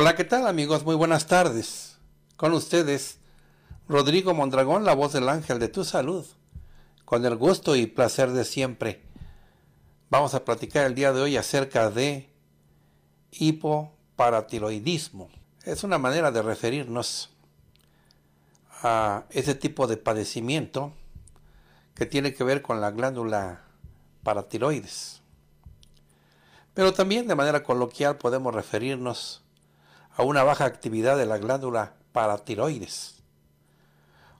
Hola, ¿qué tal amigos? Muy buenas tardes. Con ustedes, Rodrigo Mondragón, la voz del ángel de tu salud. Con el gusto y placer de siempre, vamos a platicar el día de hoy acerca de hipoparatiroidismo. Es una manera de referirnos a ese tipo de padecimiento que tiene que ver con la glándula paratiroides. Pero también de manera coloquial podemos referirnos a una baja actividad de la glándula paratiroides.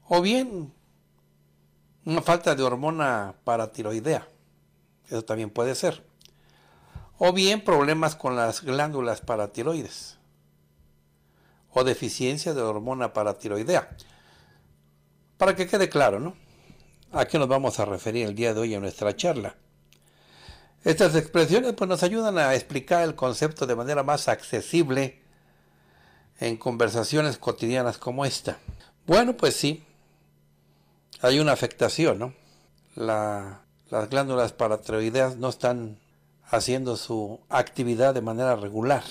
O bien una falta de hormona paratiroidea. Eso también puede ser. O bien problemas con las glándulas paratiroides. O deficiencia de hormona paratiroidea. Para que quede claro, ¿no? ¿A qué nos vamos a referir el día de hoy en nuestra charla? Estas expresiones pues, nos ayudan a explicar el concepto de manera más accesible en conversaciones cotidianas como esta. Bueno, pues sí, hay una afectación, ¿no? las glándulas paratiroideas no están haciendo su actividad de manera regular.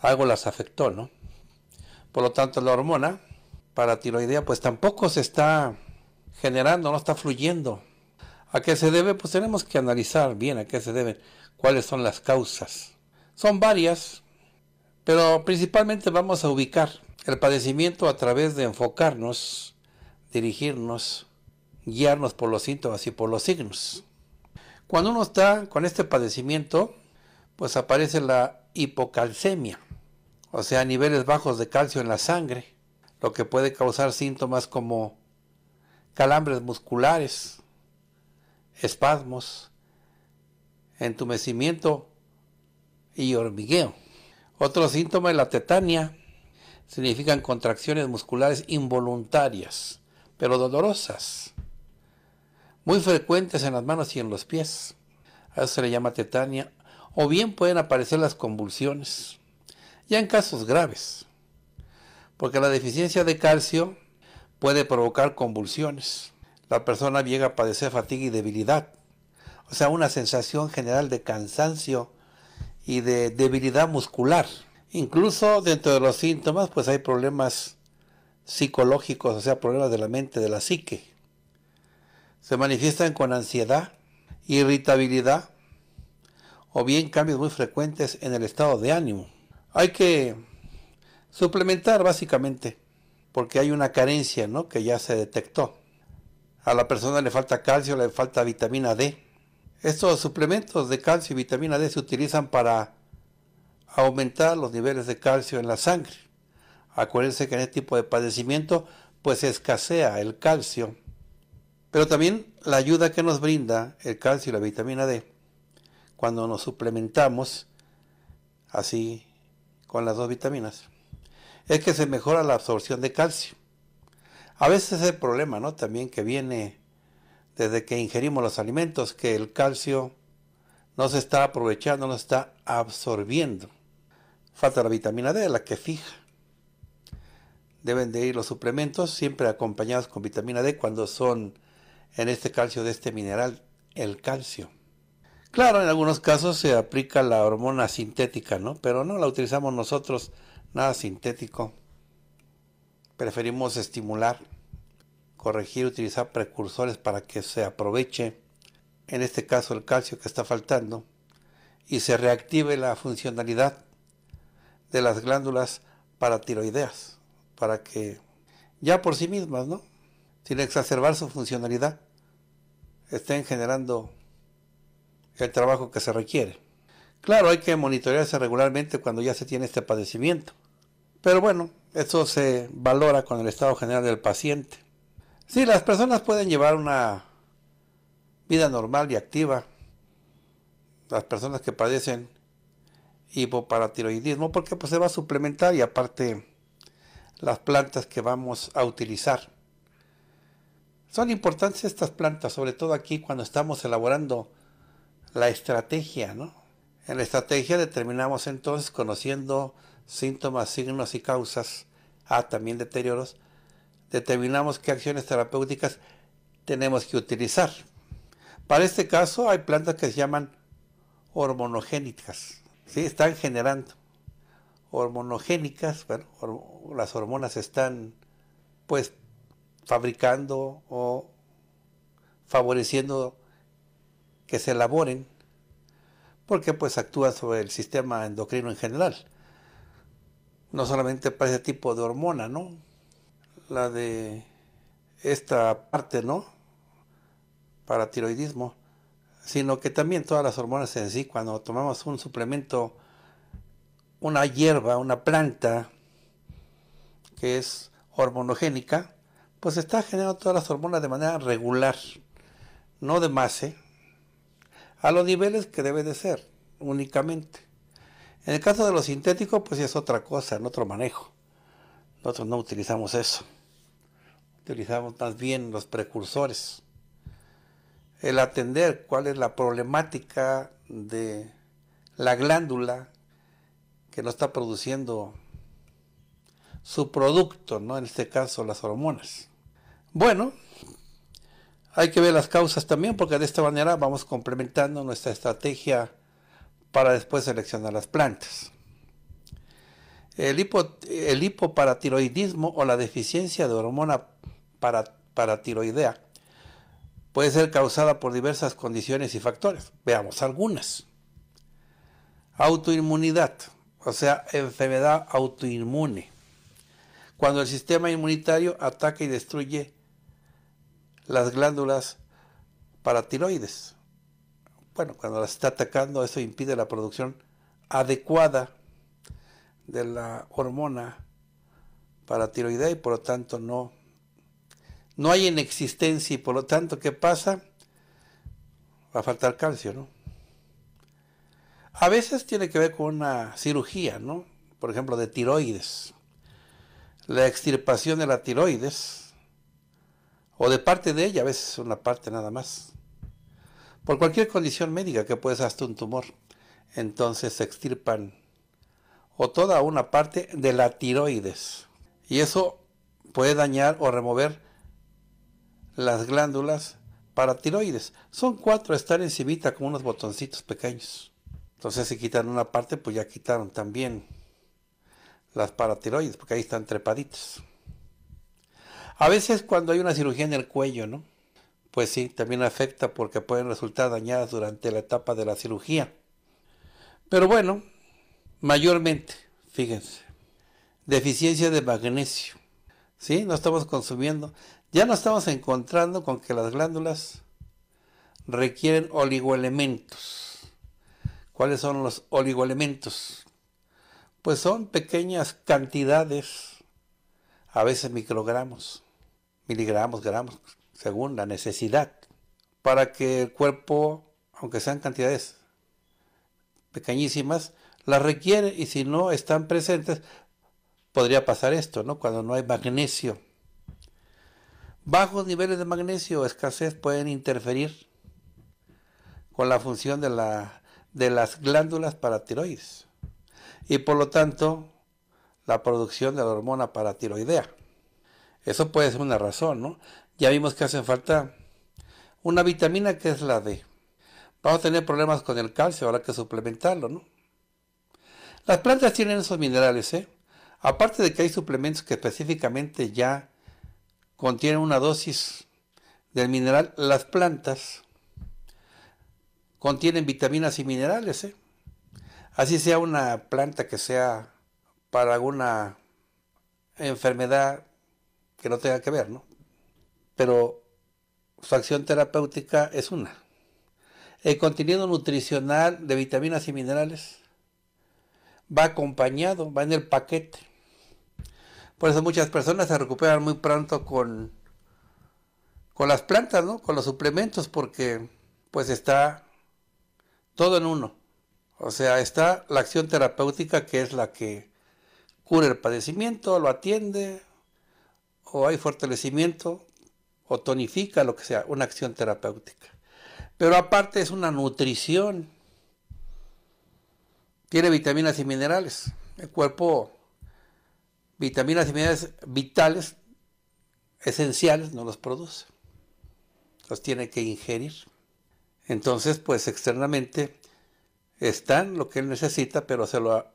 Algo las afectó, ¿no? Por lo tanto, la hormona paratiroidea pues tampoco se está generando, no está fluyendo. ¿A qué se debe? Pues tenemos que analizar bien a qué se deben, cuáles son las causas. Son varias, pero principalmente vamos a ubicar el padecimiento a través de enfocarnos, dirigirnos, guiarnos por los síntomas y por los signos. Cuando uno está con este padecimiento, pues aparece la hipocalcemia, o sea, niveles bajos de calcio en la sangre, lo que puede causar síntomas como calambres musculares, espasmos, entumecimiento y hormigueo. Otro síntoma de la tetania. Significan contracciones musculares involuntarias, pero dolorosas. Muy frecuentes en las manos y en los pies. A eso se le llama tetania. O bien pueden aparecer las convulsiones. Ya en casos graves. Porque la deficiencia de calcio puede provocar convulsiones. La persona llega a padecer fatiga y debilidad. O sea, una sensación general de cansancio y de debilidad muscular. Incluso dentro de los síntomas, pues hay problemas psicológicos, o sea, problemas de la mente, de la psique. Se manifiestan con ansiedad, irritabilidad o bien cambios muy frecuentes en el estado de ánimo. Hay que suplementar básicamente porque hay una carencia ¿no? que ya se detectó. A la persona le falta calcio, le falta vitamina D, estos suplementos de calcio y vitamina D se utilizan para aumentar los niveles de calcio en la sangre. Acuérdense que en este tipo de padecimiento pues escasea el calcio, pero también la ayuda que nos brinda el calcio y la vitamina D cuando nos suplementamos así con las dos vitaminas es que se mejora la absorción de calcio. A veces el problema, ¿no? También que viene desde que ingerimos los alimentos que el calcio no se está aprovechando, no se está absorbiendo. Falta la vitamina D, la que fija. Deben de ir los suplementos siempre acompañados con vitamina D cuando son en este calcio de este mineral, el calcio. Claro, en algunos casos se aplica la hormona sintética, ¿no? Pero no la utilizamos nosotros, nada sintético. Preferimos estimular corregir, utilizar precursores para que se aproveche, en este caso el calcio que está faltando, y se reactive la funcionalidad de las glándulas paratiroideas, para que ya por sí mismas, ¿no? Sin exacerbar su funcionalidad, estén generando el trabajo que se requiere. Claro, hay que monitorearse regularmente cuando ya se tiene este padecimiento. Pero bueno, eso se valora con el estado general del paciente. Sí, las personas pueden llevar una vida normal y activa. Las personas que padecen hipoparatiroidismo, porque pues se va a suplementar y aparte las plantas que vamos a utilizar. Son importantes estas plantas, sobre todo aquí cuando estamos elaborando la estrategia, ¿no? En la estrategia determinamos entonces, conociendo síntomas, signos y causas, ah, también deterioros, determinamos qué acciones terapéuticas tenemos que utilizar. Para este caso hay plantas que se llaman hormonogénicas. Están generando hormonogénicas, las hormonas están pues fabricando o favoreciendo que se elaboren porque pues actúan sobre el sistema endocrino en general. No solamente para ese tipo de hormona, ¿no? la de esta parte, ¿no? Para tiroidismo, sino que también todas las hormonas en sí, cuando tomamos un suplemento, una hierba, una planta que es hormonogénica, pues está generando todas las hormonas de manera regular, no de mase, a los niveles que debe de ser únicamente. En el caso de los sintético, pues es otra cosa, en otro manejo. Nosotros no utilizamos eso utilizamos más bien los precursores. El atender cuál es la problemática de la glándula que no está produciendo su producto, ¿no? En este caso las hormonas. Bueno, hay que ver las causas también porque de esta manera vamos complementando nuestra estrategia para después seleccionar las plantas. El, el hipoparatiroidismo o la deficiencia de hormona para, tiroidea puede ser causada por diversas condiciones y factores. Veamos algunas. Autoinmunidad, o sea, enfermedad autoinmune. Cuando el sistema inmunitario ataca y destruye las glándulas paratiroides. Bueno, cuando las está atacando, eso impide la producción adecuada de la hormona paratiroidea y por lo tanto no no hay en existencia y por lo tanto, ¿qué pasa? Va a faltar calcio, ¿no? A veces tiene que ver con una cirugía, ¿no? Por ejemplo, de tiroides. La extirpación de la tiroides, o de parte de ella, a veces una parte nada más. Por cualquier condición médica que puede hasta un tumor, entonces se extirpan o toda una parte de la tiroides. Y eso puede dañar o remover las glándulas paratiroides. Son cuatro, están encimita con unos botoncitos pequeños. Entonces si quitan una parte, pues ya quitaron también las paratiroides, porque ahí están trepaditas. A veces cuando hay una cirugía en el cuello, ¿no? Pues sí, también afecta porque pueden resultar dañadas durante la etapa de la cirugía. Pero bueno, mayormente, fíjense, deficiencia de magnesio. ¿Sí? No estamos consumiendo ya nos estamos encontrando con que las glándulas requieren oligoelementos. ¿Cuáles son los oligoelementos? Pues son pequeñas cantidades, a veces microgramos, miligramos, gramos, según la necesidad, para que el cuerpo, aunque sean cantidades pequeñísimas, las requiere y si no están presentes, podría pasar esto, ¿no? Cuando no hay magnesio Bajos niveles de magnesio o escasez pueden interferir con la función de, las glándulas paratiroides y por lo tanto la producción de la hormona paratiroidea. Eso puede ser una razón, ¿no? Ya vimos que hace falta una vitamina que es la D. Vamos a tener problemas con el calcio, habrá que suplementarlo, ¿no? Las plantas tienen esos minerales, ¿eh? Aparte de que hay suplementos que específicamente ya contiene una dosis del mineral. Las plantas contienen vitaminas y minerales. ¿eh? Así sea una planta que sea para alguna enfermedad que no tenga que ver, ¿no? Pero su acción terapéutica es una. El contenido nutricional de vitaminas y minerales va acompañado, va en el paquete por eso muchas personas se recuperan muy pronto con, con las plantas, ¿no? Con los suplementos, porque pues está todo en uno. O sea, está la acción terapéutica que es la que cura el padecimiento, lo atiende, o hay fortalecimiento, o tonifica, lo que sea, una acción terapéutica. Pero aparte es una nutrición. Tiene vitaminas y minerales. El cuerpo vitaminas y minerales vitales, esenciales, no los produce. Los tiene que ingerir. Entonces, pues externamente están lo que él necesita, pero se lo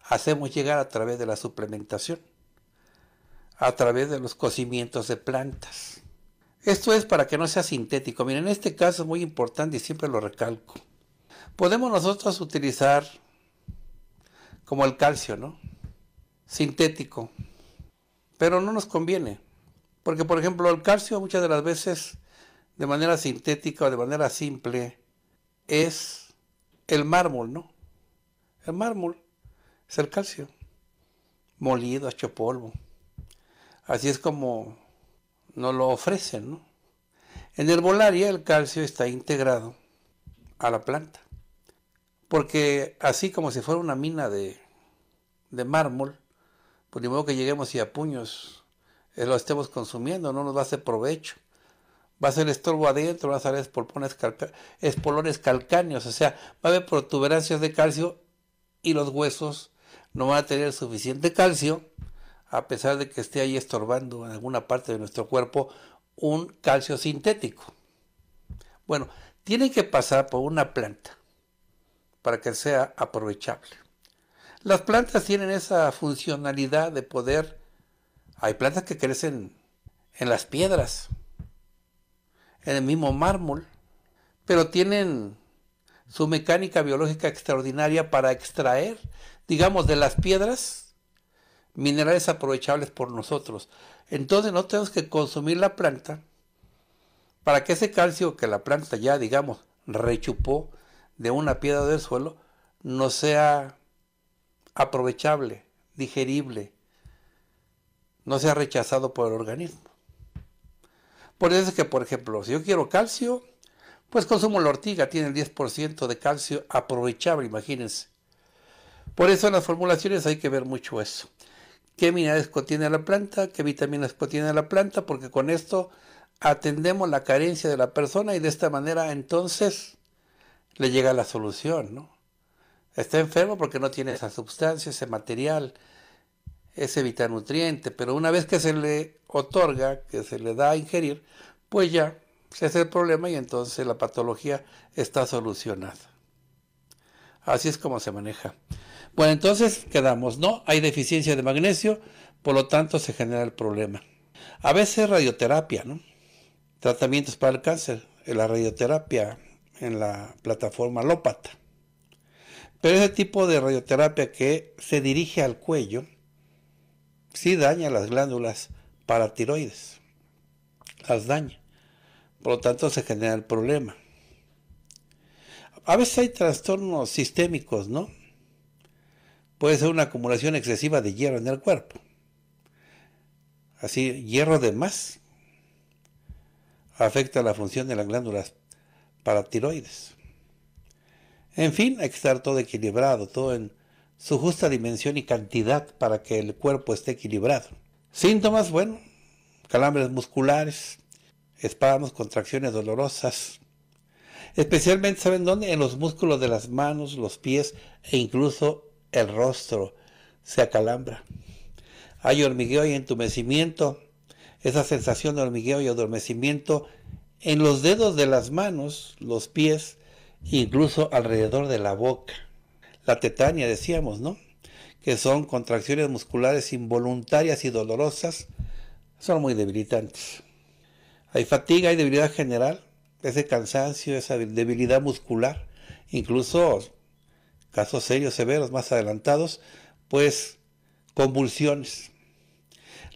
hacemos llegar a través de la suplementación, a través de los cocimientos de plantas. Esto es para que no sea sintético. Miren, en este caso es muy importante y siempre lo recalco. Podemos nosotros utilizar como el calcio, ¿no? sintético, pero no nos conviene, porque por ejemplo el calcio muchas de las veces de manera sintética o de manera simple es el mármol, ¿no? El mármol es el calcio, molido, hecho polvo. Así es como nos lo ofrecen, ¿no? En herbolaria el calcio está integrado a la planta, porque así como si fuera una mina de, de mármol, pues ni modo que lleguemos y a puños eh, lo estemos consumiendo, no nos va a hacer provecho. Va a ser estorbo adentro, va a salir espolones calcáneos, o sea, va a haber protuberancias de calcio y los huesos no van a tener suficiente calcio, a pesar de que esté ahí estorbando en alguna parte de nuestro cuerpo un calcio sintético. Bueno, tiene que pasar por una planta para que sea aprovechable. Las plantas tienen esa funcionalidad de poder. Hay plantas que crecen en las piedras, en el mismo mármol, pero tienen su mecánica biológica extraordinaria para extraer, digamos, de las piedras minerales aprovechables por nosotros. Entonces no tenemos que consumir la planta para que ese calcio que la planta ya, digamos, rechupó de una piedra del suelo, no sea aprovechable, digerible, no sea rechazado por el organismo. Por eso es que, por ejemplo, si yo quiero calcio, pues consumo la ortiga, tiene el 10% de calcio aprovechable, imagínense. Por eso en las formulaciones hay que ver mucho eso. ¿Qué minerales contiene la planta? ¿Qué vitaminas contiene la planta? Porque con esto atendemos la carencia de la persona y de esta manera entonces le llega la solución, ¿no? Está enfermo porque no tiene esa sustancia, ese material, ese nutriente pero una vez que se le otorga, que se le da a ingerir, pues ya se hace el problema y entonces la patología está solucionada. Así es como se maneja. Bueno, entonces quedamos, ¿no? Hay deficiencia de magnesio, por lo tanto se genera el problema. A veces radioterapia, ¿no? Tratamientos para el cáncer, la radioterapia en la plataforma Lópata. Pero ese tipo de radioterapia que se dirige al cuello sí daña las glándulas paratiroides. Las daña. Por lo tanto se genera el problema. A veces hay trastornos sistémicos, ¿no? Puede ser una acumulación excesiva de hierro en el cuerpo. Así, hierro de más afecta la función de las glándulas paratiroides. En fin, hay que estar todo equilibrado, todo en su justa dimensión y cantidad para que el cuerpo esté equilibrado. Síntomas, bueno, calambres musculares, espasmos, contracciones dolorosas. Especialmente, ¿saben dónde? En los músculos de las manos, los pies e incluso el rostro se acalambra. Hay hormigueo y entumecimiento. Esa sensación de hormigueo y adormecimiento en los dedos de las manos, los pies incluso alrededor de la boca. La tetania, decíamos, ¿no? Que son contracciones musculares involuntarias y dolorosas, son muy debilitantes. Hay fatiga, hay debilidad general, ese cansancio, esa debilidad muscular, incluso casos serios, severos, más adelantados, pues convulsiones.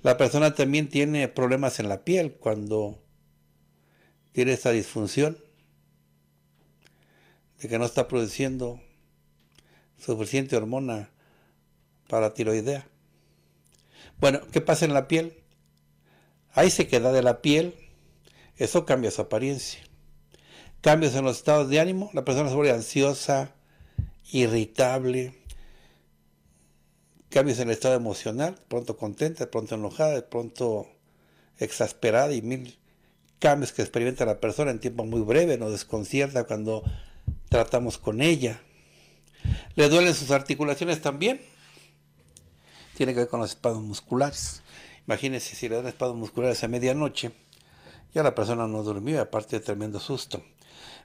La persona también tiene problemas en la piel cuando tiene esta disfunción que no está produciendo suficiente hormona para tiroidea. Bueno, ¿qué pasa en la piel? Ahí se queda de la piel, eso cambia su apariencia. Cambios en los estados de ánimo, la persona se vuelve ansiosa, irritable. Cambios en el estado emocional, de pronto contenta, de pronto enojada, de pronto exasperada y mil cambios que experimenta la persona en tiempo muy breve, nos desconcierta cuando tratamos con ella. Le duelen sus articulaciones también. Tiene que ver con los espados musculares. Imagínense si le dan espados musculares a medianoche. Ya la persona no durmió aparte de tremendo susto.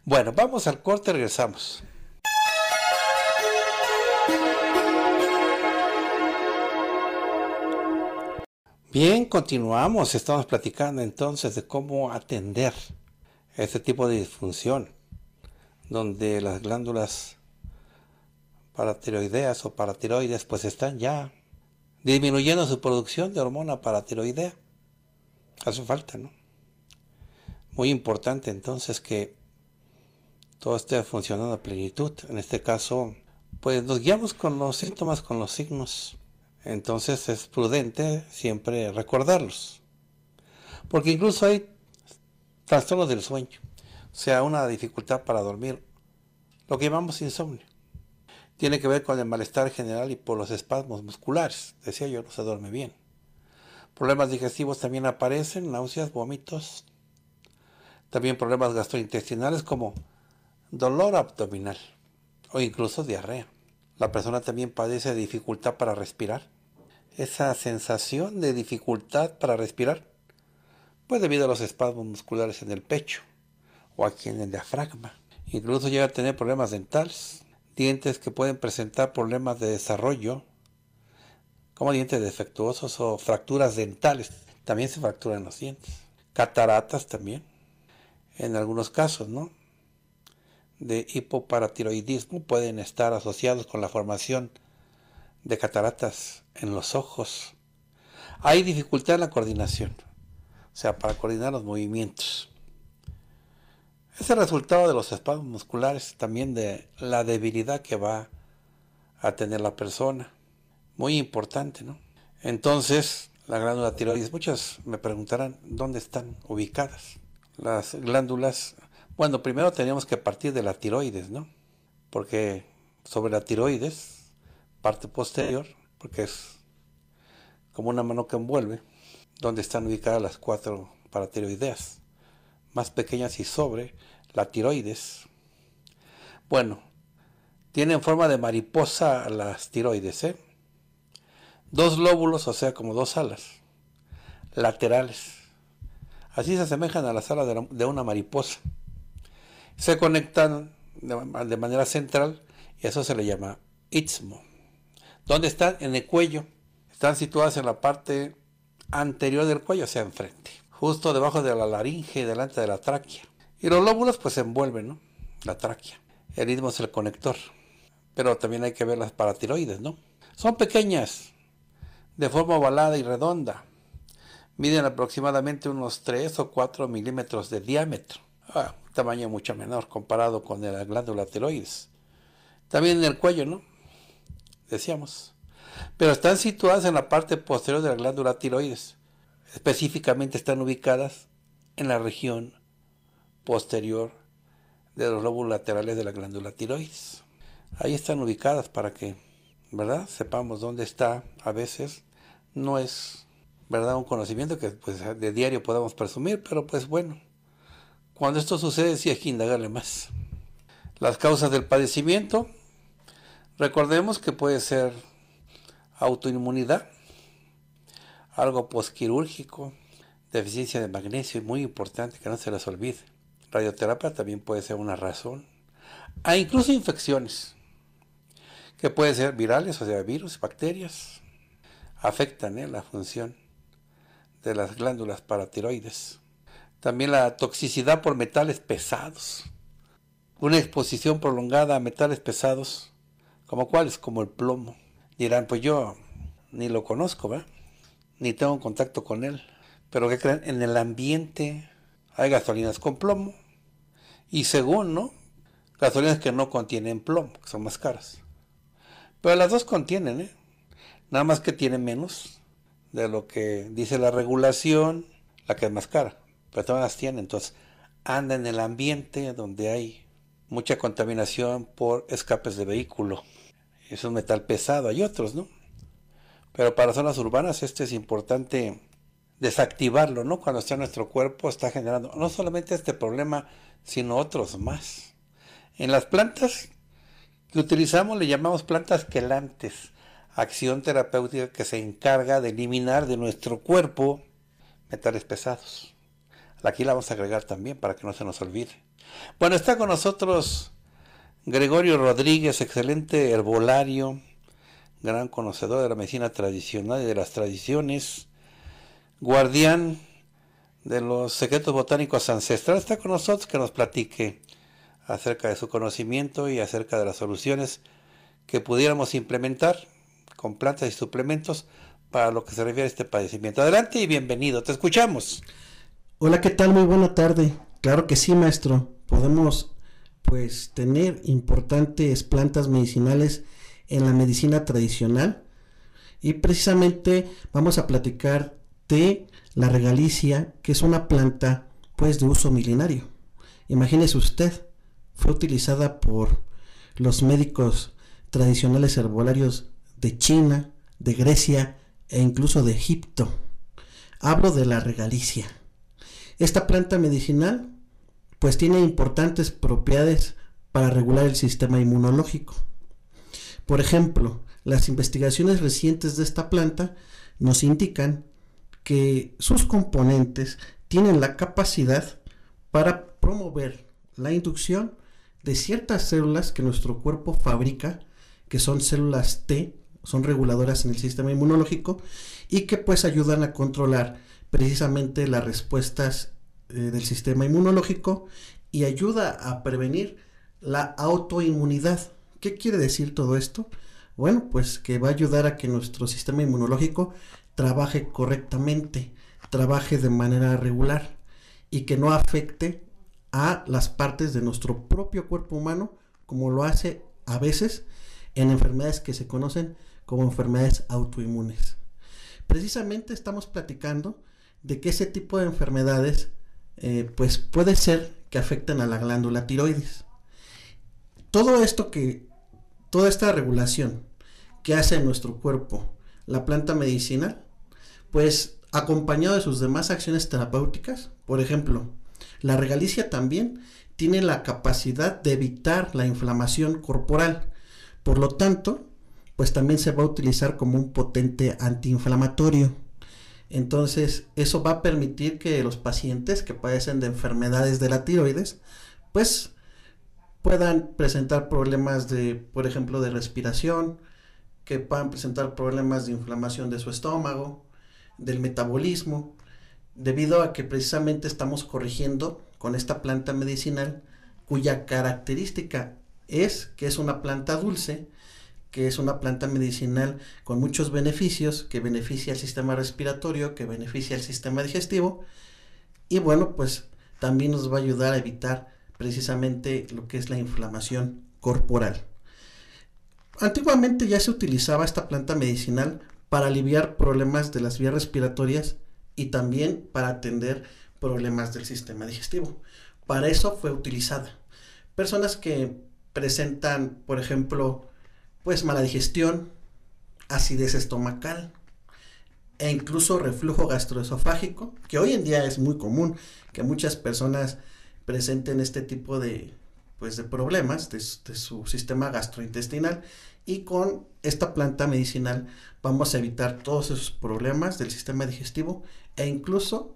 Bueno, vamos al corte, regresamos. Bien, continuamos. Estamos platicando entonces de cómo atender este tipo de disfunción donde las glándulas paratiroideas o paratiroides pues están ya disminuyendo su producción de hormona paratiroidea. Hace falta, ¿no? Muy importante entonces que todo esté funcionando a plenitud. En este caso, pues nos guiamos con los síntomas, con los signos. Entonces es prudente siempre recordarlos. Porque incluso hay trastornos del sueño sea una dificultad para dormir, lo que llamamos insomnio. Tiene que ver con el malestar general y por los espasmos musculares. Decía yo, no se duerme bien. Problemas digestivos también aparecen, náuseas, vómitos. También problemas gastrointestinales como dolor abdominal o incluso diarrea. La persona también padece dificultad para respirar. Esa sensación de dificultad para respirar, pues debido a los espasmos musculares en el pecho, o aquí en el diafragma. Incluso llega a tener problemas dentales, dientes que pueden presentar problemas de desarrollo, como dientes defectuosos o fracturas dentales. También se fracturan los dientes. Cataratas también, en algunos casos, ¿no? De hipoparatiroidismo pueden estar asociados con la formación de cataratas en los ojos. Hay dificultad en la coordinación, o sea, para coordinar los movimientos. Es el resultado de los espasmos musculares, también de la debilidad que va a tener la persona. Muy importante, ¿no? Entonces, la glándula tiroides, muchas me preguntarán dónde están ubicadas. Las glándulas, bueno, primero tenemos que partir de la tiroides, ¿no? Porque sobre la tiroides, parte posterior, porque es como una mano que envuelve, donde están ubicadas las cuatro paratiroideas más pequeñas y sobre la tiroides. Bueno, tienen forma de mariposa las tiroides, ¿eh? Dos lóbulos, o sea, como dos alas, laterales. Así se asemejan a las alas de, una mariposa. Se conectan de, manera central y eso se le llama istmo. ¿Dónde están? En el cuello. Están situadas en la parte anterior del cuello, o sea, enfrente justo debajo de la laringe y delante de la tráquea. Y los lóbulos pues envuelven, ¿no? La tráquea. El istmo es el conector. Pero también hay que ver las paratiroides, ¿no? Son pequeñas, de forma ovalada y redonda. Miden aproximadamente unos 3 o 4 milímetros de diámetro. Ah, tamaño mucho menor comparado con la glándula tiroides. También en el cuello, ¿no? Decíamos. Pero están situadas en la parte posterior de la glándula tiroides Específicamente están ubicadas en la región posterior de los lóbulos laterales de la glándula tiroides. Ahí están ubicadas para que, ¿verdad? Sepamos dónde está. A veces no es, ¿verdad? Un conocimiento que pues, de diario podamos presumir, pero pues bueno, cuando esto sucede sí hay que indagarle más. Las causas del padecimiento, recordemos que puede ser autoinmunidad, algo posquirúrgico, deficiencia de magnesio, muy importante que no se las olvide. Radioterapia también puede ser una razón. Hay ah, incluso infecciones, que pueden ser virales, o sea, virus, bacterias, afectan eh, la función de las glándulas paratiroides. También la toxicidad por metales pesados. Una exposición prolongada a metales pesados, como cuáles, como el plomo. Dirán, pues yo ni lo conozco, ¿verdad? ni tengo contacto con él. Pero que creen? En el ambiente hay gasolinas con plomo. Y según, ¿no? Gasolinas que no contienen plomo, que son más caras. Pero las dos contienen, ¿eh? Nada más que tienen menos de lo que dice la regulación, la que es más cara. Pero todas las tienen. Entonces, anda en el ambiente donde hay mucha contaminación por escapes de vehículo. Es un metal pesado. Hay otros, ¿no? Pero para zonas urbanas esto es importante desactivarlo, ¿no? Cuando está nuestro cuerpo está generando no solamente este problema, sino otros más. En las plantas que utilizamos le llamamos plantas quelantes, acción terapéutica que se encarga de eliminar de nuestro cuerpo metales pesados. Aquí la vamos a agregar también para que no se nos olvide. Bueno, está con nosotros Gregorio Rodríguez, excelente herbolario, gran conocedor de la medicina tradicional y de las tradiciones, guardián de los secretos botánicos ancestrales, está con nosotros que nos platique acerca de su conocimiento y acerca de las soluciones que pudiéramos implementar con plantas y suplementos para lo que se refiere a este padecimiento. Adelante y bienvenido, te escuchamos. Hola, ¿qué tal? Muy buena tarde. Claro que sí, maestro. Podemos pues tener importantes plantas medicinales en la medicina tradicional. Y precisamente vamos a platicar de la regalicia, que es una planta pues de uso milenario. Imagínese usted, fue utilizada por los médicos tradicionales herbolarios de China, de Grecia e incluso de Egipto. Hablo de la regalicia. Esta planta medicinal pues tiene importantes propiedades para regular el sistema inmunológico. Por ejemplo, las investigaciones recientes de esta planta nos indican que sus componentes tienen la capacidad para promover la inducción de ciertas células que nuestro cuerpo fabrica, que son células T, son reguladoras en el sistema inmunológico y que pues ayudan a controlar precisamente las respuestas eh, del sistema inmunológico y ayuda a prevenir la autoinmunidad. ¿Qué quiere decir todo esto? Bueno, pues que va a ayudar a que nuestro sistema inmunológico trabaje correctamente, trabaje de manera regular y que no afecte a las partes de nuestro propio cuerpo humano como lo hace a veces en enfermedades que se conocen como enfermedades autoinmunes. Precisamente estamos platicando de que ese tipo de enfermedades eh, pues puede ser que afecten a la glándula tiroides. Todo esto que toda esta regulación que hace en nuestro cuerpo la planta medicinal, pues acompañado de sus demás acciones terapéuticas, por ejemplo, la regalicia también tiene la capacidad de evitar la inflamación corporal. Por lo tanto, pues también se va a utilizar como un potente antiinflamatorio. Entonces, eso va a permitir que los pacientes que padecen de enfermedades de la tiroides, pues puedan presentar problemas de, por ejemplo, de respiración, que puedan presentar problemas de inflamación de su estómago, del metabolismo, debido a que precisamente estamos corrigiendo con esta planta medicinal cuya característica es que es una planta dulce, que es una planta medicinal con muchos beneficios, que beneficia al sistema respiratorio, que beneficia al sistema digestivo, y bueno, pues también nos va a ayudar a evitar precisamente lo que es la inflamación corporal. Antiguamente ya se utilizaba esta planta medicinal para aliviar problemas de las vías respiratorias y también para atender problemas del sistema digestivo. Para eso fue utilizada. Personas que presentan, por ejemplo, pues mala digestión, acidez estomacal e incluso reflujo gastroesofágico, que hoy en día es muy común, que muchas personas presenten este tipo de, pues, problemas de, su sistema gastrointestinal y con esta planta medicinal vamos a evitar todos esos problemas del sistema digestivo e incluso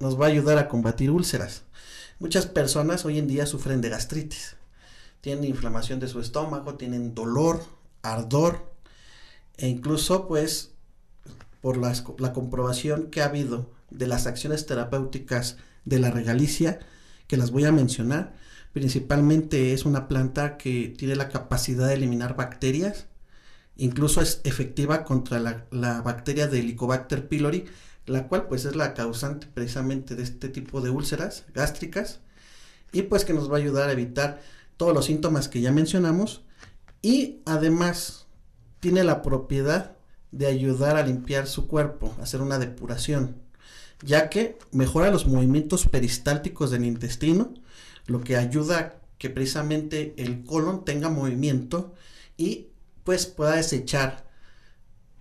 nos va a ayudar a combatir úlceras. Muchas personas hoy en día sufren de gastritis, tienen inflamación de su estómago, tienen dolor, ardor e incluso pues por la comprobación que ha habido de las acciones terapéuticas de la regalicia, que las voy a mencionar. Principalmente es una planta que tiene la capacidad de eliminar bacterias, incluso es efectiva contra la, bacteria de Helicobacter pylori, la cual pues es la causante precisamente de este tipo de úlceras gástricas y pues que nos va a ayudar a evitar todos los síntomas que ya mencionamos y además tiene la propiedad de ayudar a limpiar su cuerpo, hacer una depuración ya que mejora los movimientos peristálticos del intestino, lo que ayuda a que precisamente el colon tenga movimiento y pues pueda desechar,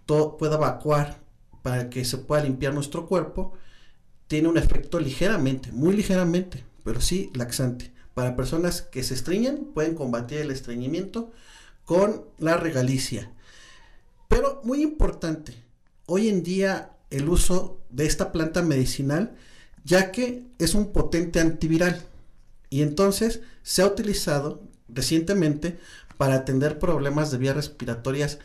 todo, pueda evacuar para que se pueda limpiar nuestro cuerpo, tiene un efecto ligeramente, muy ligeramente, pero sí laxante. Para personas que se estreñen, pueden combatir el estreñimiento con la regalicia. Pero muy importante, hoy en día el uso de esta planta medicinal ya que es un potente antiviral y entonces se ha utilizado recientemente para atender problemas de vías respiratorias,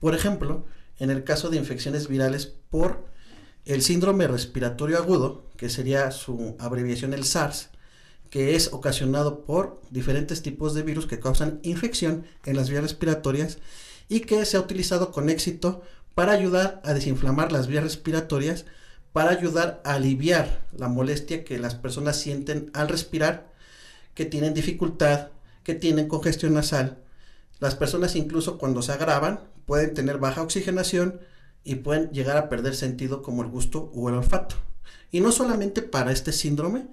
por ejemplo, en el caso de infecciones virales por el síndrome respiratorio agudo, que sería su abreviación el SARS, que es ocasionado por diferentes tipos de virus que causan infección en las vías respiratorias y que se ha utilizado con éxito para ayudar a desinflamar las vías respiratorias, para ayudar a aliviar la molestia que las personas sienten al respirar, que tienen dificultad, que tienen congestión nasal. Las personas incluso cuando se agravan pueden tener baja oxigenación y pueden llegar a perder sentido como el gusto o el olfato. Y no solamente para este síndrome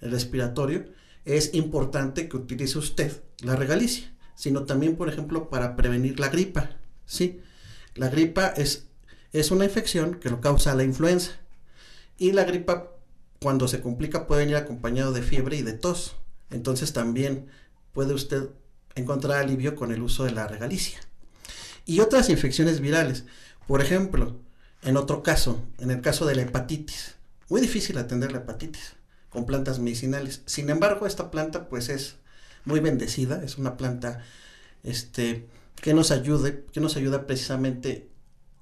respiratorio, es importante que utilice usted la regalicia, sino también, por ejemplo, para prevenir la gripa, ¿sí? La gripa es, es una infección que lo causa la influenza. Y la gripa, cuando se complica, puede venir acompañado de fiebre y de tos. Entonces también puede usted encontrar alivio con el uso de la regalicia. Y otras infecciones virales. Por ejemplo, en otro caso, en el caso de la hepatitis. Muy difícil atender la hepatitis con plantas medicinales. Sin embargo, esta planta pues es muy bendecida, es una planta este que nos ayude, que nos ayuda precisamente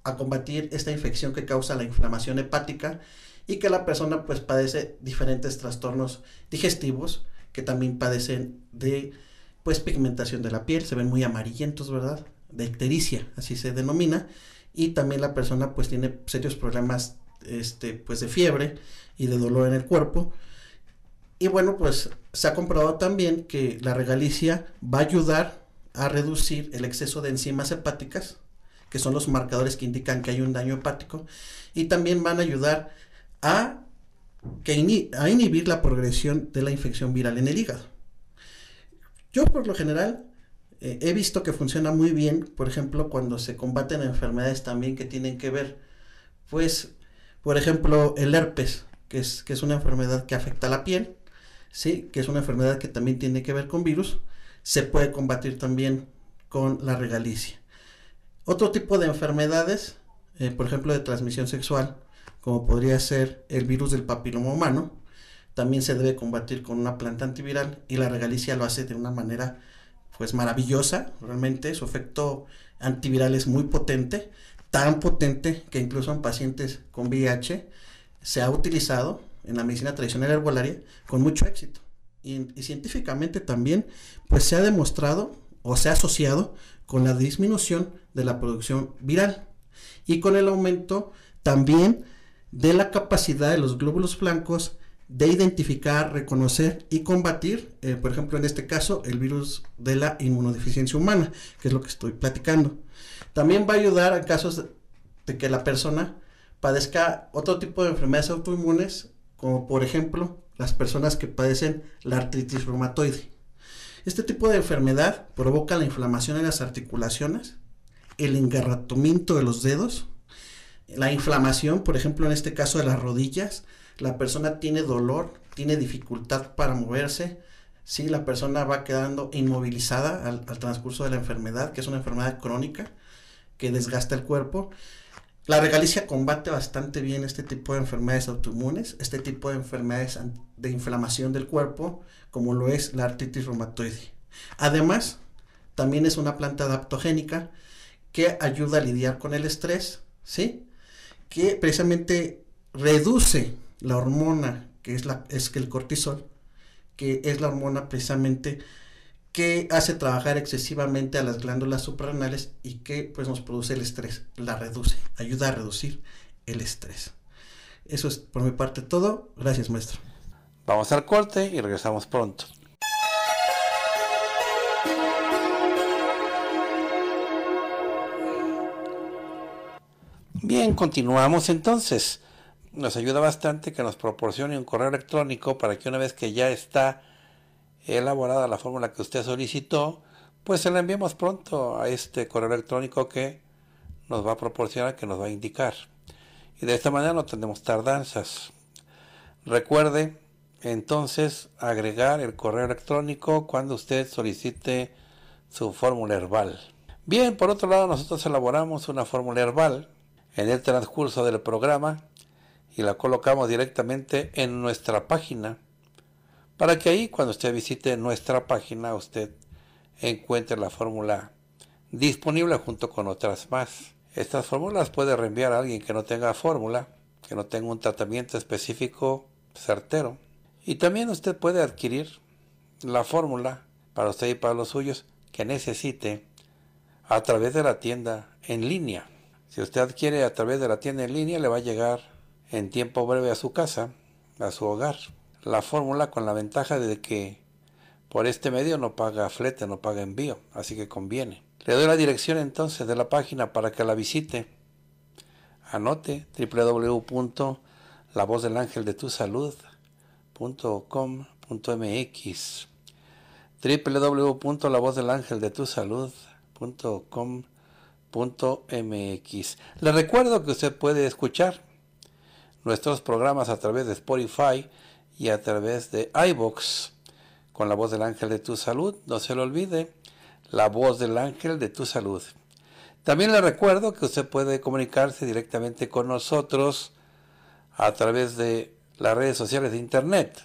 a combatir esta infección que causa la inflamación hepática y que la persona pues padece diferentes trastornos digestivos que también padecen de pues pigmentación de la piel, se ven muy amarillentos, ¿verdad? De ictericia, así se denomina, y también la persona pues tiene serios problemas este pues de fiebre y de dolor en el cuerpo. Y bueno, pues se ha comprobado también que la regalicia va a ayudar a reducir el exceso de enzimas hepáticas, que son los marcadores que indican que hay un daño hepático, y también van a ayudar a, inhibir la progresión de la infección viral en el hígado. Yo por lo general eh, he visto que funciona muy bien, por ejemplo, cuando se combaten enfermedades también que tienen que ver, pues, por ejemplo, el herpes, que es, que es una enfermedad que afecta a la piel, ¿sí? que es una enfermedad que también tiene que ver con virus, se puede combatir también con la regalicia. Otro tipo de enfermedades, eh, por ejemplo de transmisión sexual, como podría ser el virus del papiloma humano, también se debe combatir con una planta antiviral y la regalicia lo hace de una manera pues maravillosa, realmente su efecto antiviral es muy potente, tan potente que incluso en pacientes con VIH se ha utilizado en la medicina tradicional herbolaria con mucho éxito y, científicamente también, pues se ha demostrado o se ha asociado con la disminución de la producción viral y con el aumento también de la capacidad de los glóbulos blancos de identificar, reconocer y combatir, eh, por ejemplo, en este caso, el virus de la inmunodeficiencia humana, que es lo que estoy platicando. También va a ayudar en casos de que la persona padezca otro tipo de enfermedades autoinmunes, como por ejemplo las personas que padecen la artritis reumatoide. Este tipo de enfermedad provoca la inflamación en las articulaciones, el engarratamiento de los dedos, la inflamación, por ejemplo, en este caso de las rodillas, la persona tiene dolor, tiene dificultad para moverse, si la persona va quedando inmovilizada al transcurso de la enfermedad, que es una enfermedad crónica que desgasta el cuerpo la regalicia combate bastante bien este tipo de enfermedades autoinmunes, este tipo de enfermedades de inflamación del cuerpo, como lo es la artritis reumatoide. Además, también es una planta adaptogénica que ayuda a lidiar con el estrés, ¿sí? Que precisamente reduce la hormona que es, la, es el cortisol, que es la hormona precisamente que hace trabajar excesivamente a las glándulas suprarrenales y que pues nos produce el estrés, la reduce, ayuda a reducir el estrés. Eso es por mi parte todo. Gracias, maestro. Vamos al corte y regresamos pronto. Bien, continuamos entonces. Nos ayuda bastante que nos proporcione un correo electrónico para que una vez que ya está elaborada la fórmula que usted solicitó, pues se la enviamos pronto a este correo electrónico que nos va a proporcionar, que nos va a indicar. Y de esta manera no tendremos tardanzas. Recuerde entonces agregar el correo electrónico cuando usted solicite su fórmula herbal. Bien, por otro lado, nosotros elaboramos una fórmula herbal en el transcurso del programa y la colocamos directamente en nuestra página para que ahí cuando usted visite nuestra página usted encuentre la fórmula disponible junto con otras más. Estas fórmulas puede reenviar a alguien que no tenga fórmula, que no tenga un tratamiento específico certero. Y también usted puede adquirir la fórmula para usted y para los suyos que necesite a través de la tienda en línea. Si usted adquiere a través de la tienda en línea, le va a llegar en tiempo breve a su casa, a su hogar la fórmula con la ventaja de que por este medio no paga flete, no paga envío, así que conviene. Le doy la dirección entonces de la página para que la visite. Anote www.lavozdelangeldetusalud.com.mx www.lavozdelangeldetusalud.com.mx Le recuerdo que usted puede escuchar nuestros programas a través de Spotify y a través de iBox con la voz del ángel de tu salud. No se lo olvide, la voz del ángel de tu salud. También le recuerdo que usted puede comunicarse directamente con nosotros a través de las redes sociales de Internet.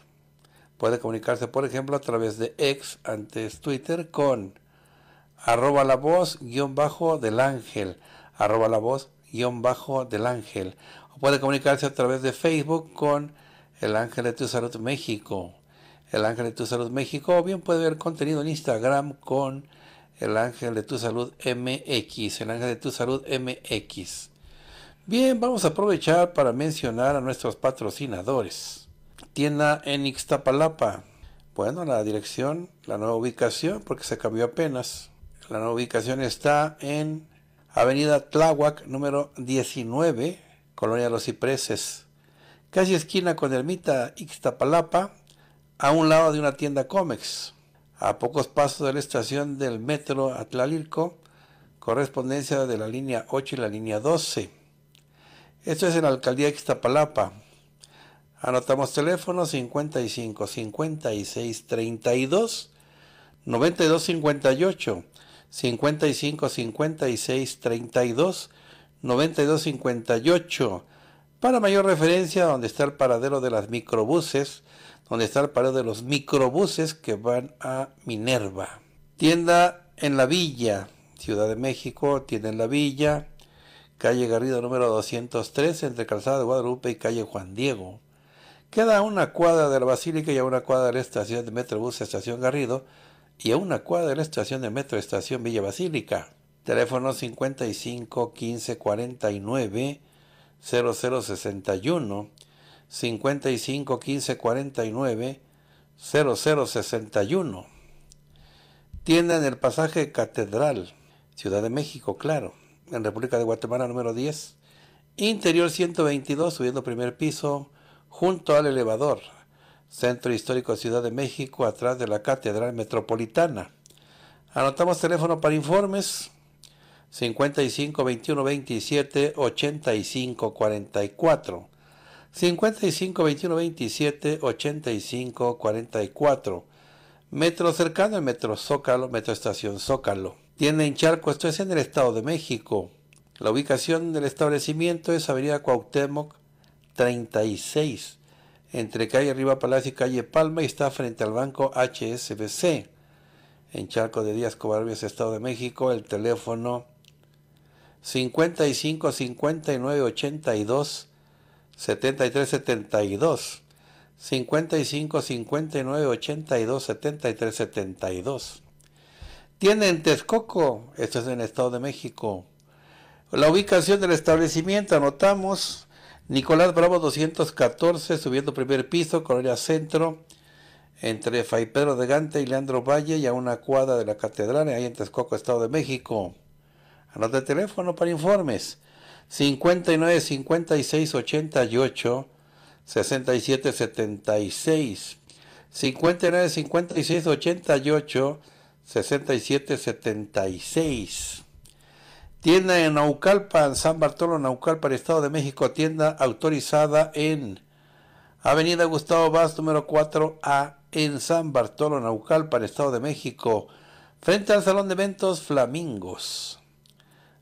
Puede comunicarse, por ejemplo, a través de ex, antes Twitter, con arroba la voz guión bajo del ángel, arroba la voz guión bajo del ángel. O puede comunicarse a través de Facebook con el Ángel de tu Salud México, el Ángel de tu Salud México, o bien puede ver contenido en Instagram con el Ángel de tu Salud MX, el Ángel de tu Salud MX. Bien, vamos a aprovechar para mencionar a nuestros patrocinadores. Tienda en Ixtapalapa. Bueno, la dirección, la nueva ubicación, porque se cambió apenas. La nueva ubicación está en Avenida Tláhuac, número 19, Colonia Los Cipreses casi esquina con Ermita Ixtapalapa, a un lado de una tienda Comex, a pocos pasos de la estación del metro Atlalilco, correspondencia de la línea 8 y la línea 12. Esto es en la alcaldía Ixtapalapa. Anotamos teléfono 55 56 32 92 58 55 56 32 92 58 para mayor referencia, donde está el paradero de las microbuses, donde está el paradero de los microbuses que van a Minerva. Tienda en la Villa, Ciudad de México, tienda en la Villa, calle Garrido número 203, entre Calzada de Guadalupe y calle Juan Diego. Queda a una cuadra de la Basílica y a una cuadra de la estación de Metrobús Estación Garrido y a una cuadra de la estación de Metro Estación Villa Basílica. Teléfono 55 15 49 0061 55 15 49 0061. Tienda en el pasaje Catedral, Ciudad de México, claro, en República de Guatemala número 10. Interior 122, subiendo primer piso, junto al elevador. Centro Histórico de Ciudad de México, atrás de la Catedral Metropolitana. Anotamos teléfono para informes 55 21 27 85 44. 55 21 27 85 44. Metro cercano al Metro Zócalo, Metro Estación Zócalo. Tiene en Charco, esto es en el Estado de México. La ubicación del establecimiento es Avenida Cuauhtémoc 36, entre calle Riva Palacio y calle Palma y está frente al banco HSBC. En Charco de Díaz Cobarbias, Estado de México, el teléfono 55 59 82 73 72 55 59 82 73 72 tiene en Texcoco esto es en el Estado de México la ubicación del establecimiento anotamos Nicolás Bravo 214 subiendo primer piso Colonia Centro entre Fay Pedro de Gante y Leandro Valle y a una cuadra de la catedral ahí en Texcoco Estado de México Anota el teléfono para informes. 59 56 88 67 76. 59 56 88 67 76. Tienda en Naucalpan, San Bartolo, Naucalpan, Estado de México. Tienda autorizada en Avenida Gustavo Vaz, número 4A, en San Bartolo, Naucalpan, Estado de México. Frente al Salón de Eventos Flamingos.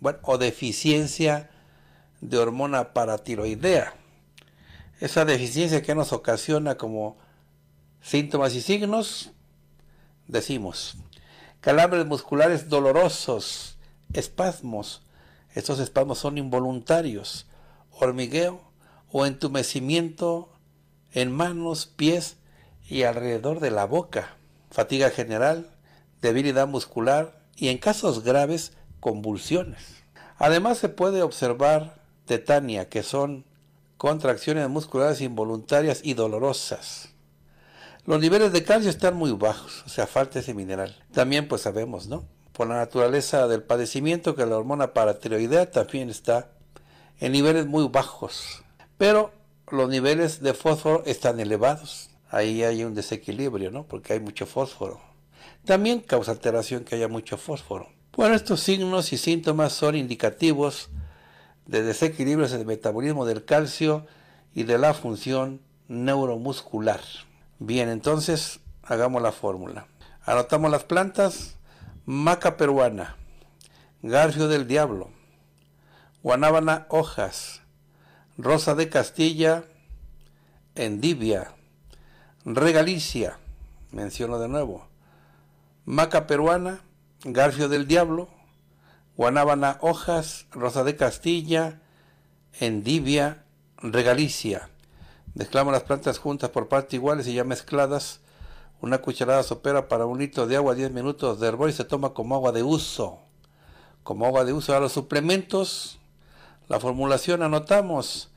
bueno, o deficiencia de hormona paratiroidea. Esa deficiencia que nos ocasiona como síntomas y signos, decimos, calambres musculares dolorosos, espasmos, estos espasmos son involuntarios, hormigueo o entumecimiento en manos, pies y alrededor de la boca, fatiga general, debilidad muscular y en casos graves convulsiones. Además se puede observar tetania, que son contracciones musculares involuntarias y dolorosas. Los niveles de calcio están muy bajos, o sea, falta ese mineral. También pues sabemos, ¿no? Por la naturaleza del padecimiento que la hormona paratiroidea también está en niveles muy bajos. Pero los niveles de fósforo están elevados. Ahí hay un desequilibrio, ¿no? Porque hay mucho fósforo. También causa alteración que haya mucho fósforo. Bueno, estos signos y síntomas son indicativos de desequilibrios en el metabolismo del calcio y de la función neuromuscular. Bien, entonces hagamos la fórmula. Anotamos las plantas, maca peruana, garfio del diablo, guanábana hojas, rosa de Castilla, endivia, regalicia, menciono de nuevo, maca peruana, Garfio del Diablo, Guanábana Hojas, Rosa de Castilla, Endivia, Regalicia. Mezclamos las plantas juntas por partes iguales y ya mezcladas. Una cucharada sopera para un litro de agua, 10 minutos de hervor y se toma como agua de uso. Como agua de uso a los suplementos. La formulación anotamos.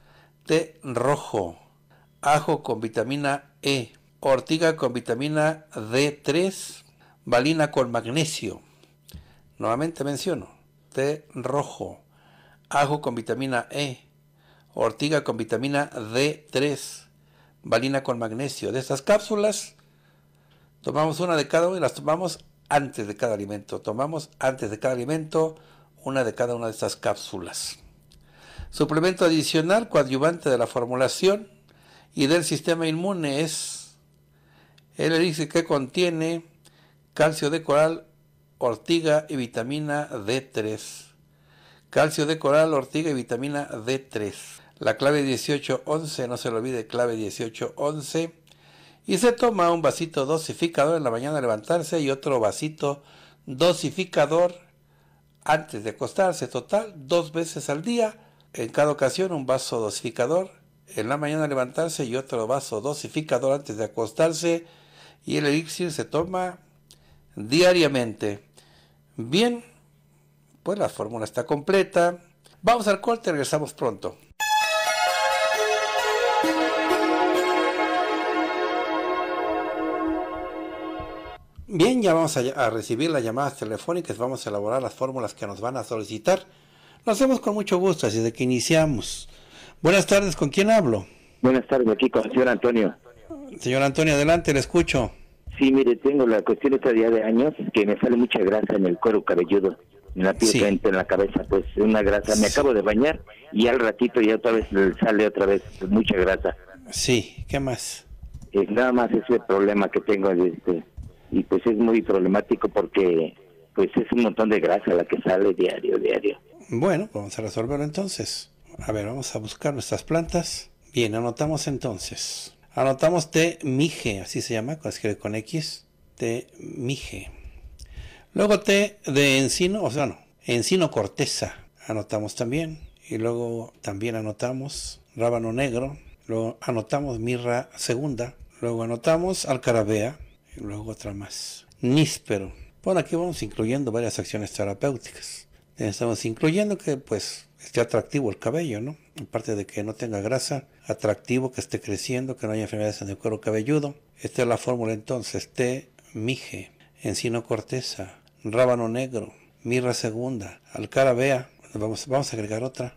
Té rojo, ajo con vitamina E, ortiga con vitamina D3, balina con magnesio. Nuevamente menciono, té rojo, ajo con vitamina E, ortiga con vitamina D3, valina con magnesio. De estas cápsulas, tomamos una de cada una y las tomamos antes de cada alimento. Tomamos antes de cada alimento una de cada una de estas cápsulas. Suplemento adicional coadyuvante de la formulación y del sistema inmune es el elixir que contiene calcio de coral ortiga y vitamina D3. Calcio de coral, ortiga y vitamina D3. La clave 1811, no se lo olvide, clave 1811. Y se toma un vasito dosificador en la mañana levantarse y otro vasito dosificador antes de acostarse. Total, dos veces al día. En cada ocasión un vaso dosificador en la mañana levantarse y otro vaso dosificador antes de acostarse. Y el elixir se toma diariamente. Bien, pues la fórmula está completa. Vamos al corte, regresamos pronto. Bien, ya vamos a, recibir las llamadas telefónicas, vamos a elaborar las fórmulas que nos van a solicitar. Lo hacemos con mucho gusto, así de que iniciamos. Buenas tardes, ¿con quién hablo? Buenas tardes, aquí con señor Antonio. Señor Antonio, adelante, le escucho. Sí, mire, tengo la cuestión esta día de años que me sale mucha grasa en el cuero cabelludo, en la piel en la cabeza, pues una grasa. Me acabo de bañar y al ratito ya otra vez sale otra vez mucha grasa. Sí, ¿qué más? Es nada más ese problema que tengo, este, y pues es muy problemático porque pues es un montón de grasa la que sale diario, diario. Bueno, vamos a resolverlo entonces. A ver, vamos a buscar nuestras plantas. Bien, anotamos entonces. Anotamos T. Mije, así se llama, con X. T. Mije. Luego T de encino, o sea, no, encino corteza. Anotamos también. Y luego también anotamos rábano negro. Luego anotamos mirra segunda. Luego anotamos alcarabea. Y luego otra más. Níspero. Por aquí vamos incluyendo varias acciones terapéuticas. Estamos incluyendo que pues esté atractivo el cabello, ¿no? Aparte de que no tenga grasa, atractivo, que esté creciendo, que no haya enfermedades en el cuero cabelludo. Esta es la fórmula entonces. Té, mije, encino corteza, rábano negro, mirra segunda, alcarabea. Vamos, vamos a agregar otra.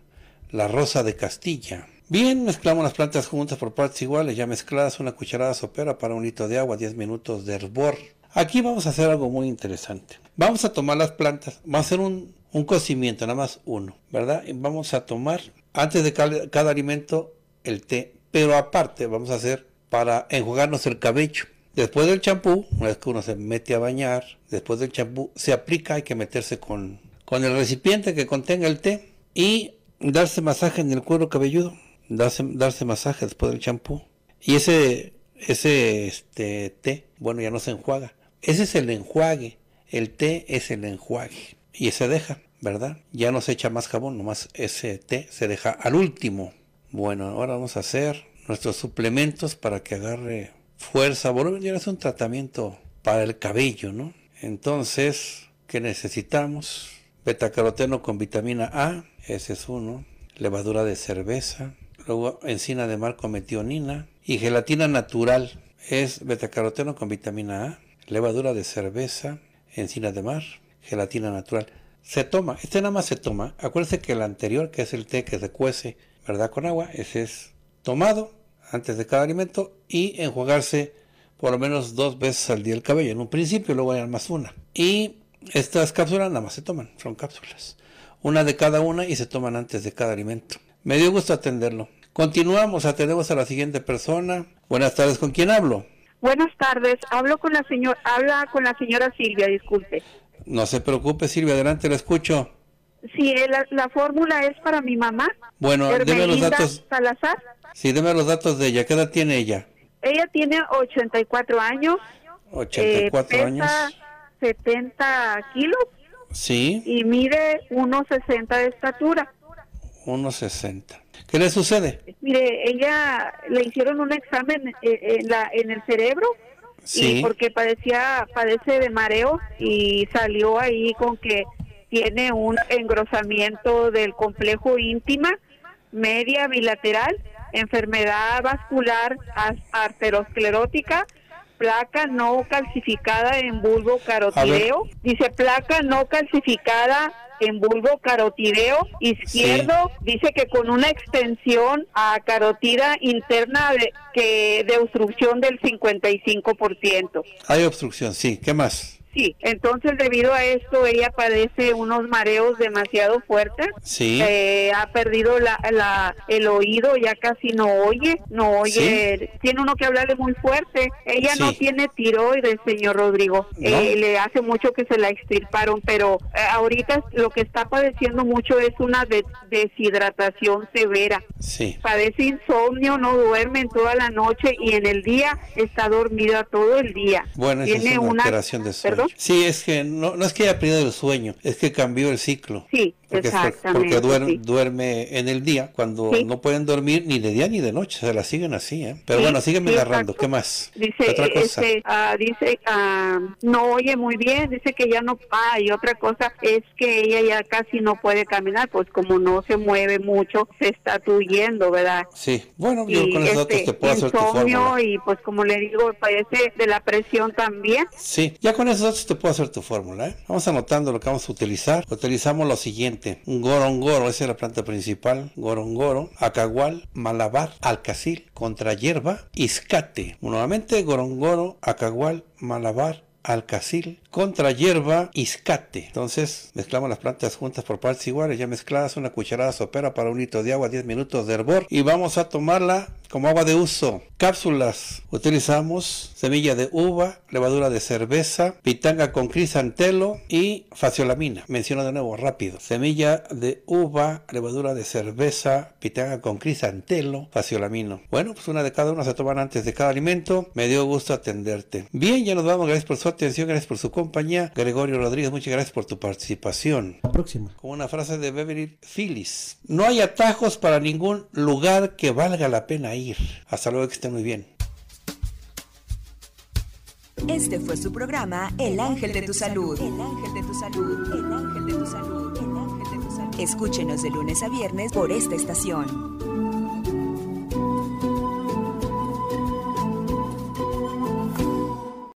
La rosa de Castilla. Bien, mezclamos las plantas juntas por partes iguales, ya mezcladas, una cucharada sopera para un litro de agua, 10 minutos de hervor. Aquí vamos a hacer algo muy interesante. Vamos a tomar las plantas, vamos a hacer un, cocimiento, nada más uno, ¿verdad? Vamos a tomar, antes de cada alimento, el té, pero aparte vamos a hacer para enjuagarnos el cabello. Después del champú, una vez que uno se mete a bañar, después del champú se aplica, hay que meterse con, con el recipiente que contenga el té y darse masaje en el cuero cabelludo, darse, darse masaje después del champú. Y ese, ese este, té, bueno, ya no se enjuaga. Ese es el enjuague, el té es el enjuague. Y se deja, ¿verdad? Ya no se echa más jabón, nomás ese té se deja al último. Bueno, ahora vamos a hacer nuestros suplementos para que agarre fuerza. Volumen ya es un tratamiento para el cabello, ¿no? Entonces, ¿qué necesitamos? Betacaroteno con vitamina A, ese es uno. Levadura de cerveza. Luego encina de mar con metionina. Y gelatina natural es betacaroteno con vitamina A. Levadura de cerveza, encina de mar, gelatina natural. Se toma, este nada más se toma. Acuérdense que el anterior, que es el té que se cuece, ¿verdad? Con agua, ese es tomado antes de cada alimento y enjuagarse por lo menos dos veces al día el cabello. En un principio, luego hay más una. Y estas cápsulas nada más se toman, son cápsulas. Una de cada una y se toman antes de cada alimento. Me dio gusto atenderlo. Continuamos, atendemos a la siguiente persona. Buenas tardes, ¿con quién hablo? Buenas tardes, hablo con la señora, habla con la señora Silvia, disculpe. No se preocupe, Silvia, adelante, la escucho. Sí, eh, la, fórmula es para mi mamá. Bueno, deme los datos. Salazar. Sí, deme los datos de ella. ¿Qué edad tiene ella? Ella tiene 84 años. 84 eh, años. 70 kilos. Sí. Y mide 1,60 de estatura. 1,60. ¿Qué le sucede? Mire, ella le hicieron un examen eh, en, la, en el cerebro. Sí. Y porque padecía, padece de mareo y salió ahí con que tiene un engrosamiento del complejo íntima, media bilateral, enfermedad vascular arterosclerótica, placa no calcificada en bulbo carotideo, dice placa no calcificada en bulbo carotideo izquierdo, dice que con una extensión a carotida interna de, que de obstrucción del 55%. Hay obstrucción, sí. ¿Qué más? Sí, entonces debido a esto ella padece unos mareos demasiado fuertes. Sí. Eh, ha perdido la, el oído, ya casi no oye, no oye. Tiene uno que hablarle muy fuerte. Ella no tiene tiroides, señor Rodrigo. Eh, le hace mucho que se la extirparon, pero eh, ahorita lo que está padeciendo mucho es una deshidratación severa. Sí. Padece insomnio, no duerme en toda la noche y en el día está dormida todo el día. Bueno, tiene es una, una de sueño. Sí, es que no, no es que haya perdido el sueño, es que cambió el ciclo. Sí, porque, Exactamente, duerme en el día, cuando no pueden dormir ni de día ni de noche, se la siguen así, ¿eh? Pero bueno, sígueme agarrando ¿qué más? Dice, este, ah, dice, ah, no oye muy bien, dice que ya no, ah, y otra cosa es que ella ya casi no puede caminar, pues como no se mueve mucho, se está tuyendo, ¿verdad? Sí, bueno, yo con esos este, datos te puedo hacer tu fórmula. Y pues como le digo, parece de la presión también. Sí, ya con esos datos te puedo hacer tu fórmula, ¿eh? Vamos anotando lo que vamos a utilizar. Utilizamos lo siguiente Gorongoro, esa es la planta principal, Gorongoro, Acagual, Malabar, Alcacil, hierba, Iscate. Nuevamente Gorongoro, Acagual, Malabar, Alcacil, contra hierba iscate. Entonces mezclamos las plantas juntas por partes iguales, ya mezcladas, una cucharada sopera para un litro de agua, 10 minutos de hervor y vamos a tomarla como agua de uso. Cápsulas utilizamos semilla de uva, levadura de cerveza, pitanga con crisantelo y faciolamina. Menciono de nuevo rápido. Semilla de uva, levadura de cerveza, pitanga con crisantelo, faciolamina Bueno, pues una de cada una se toman antes de cada alimento. Me dio gusto atenderte. Bien, ya nos vamos. Gracias por su atención, gracias por su compañía. Gregorio Rodríguez, muchas gracias por tu participación. Próximo. Con una frase de Beverly Phyllis, No hay atajos para ningún lugar que valga la pena ir. Hasta luego, que estén muy bien. Este fue su programa El Ángel de tu Salud. El Ángel de tu Salud. El Ángel de tu Salud. El Ángel de tu Salud. Escúchenos de lunes a viernes por esta estación.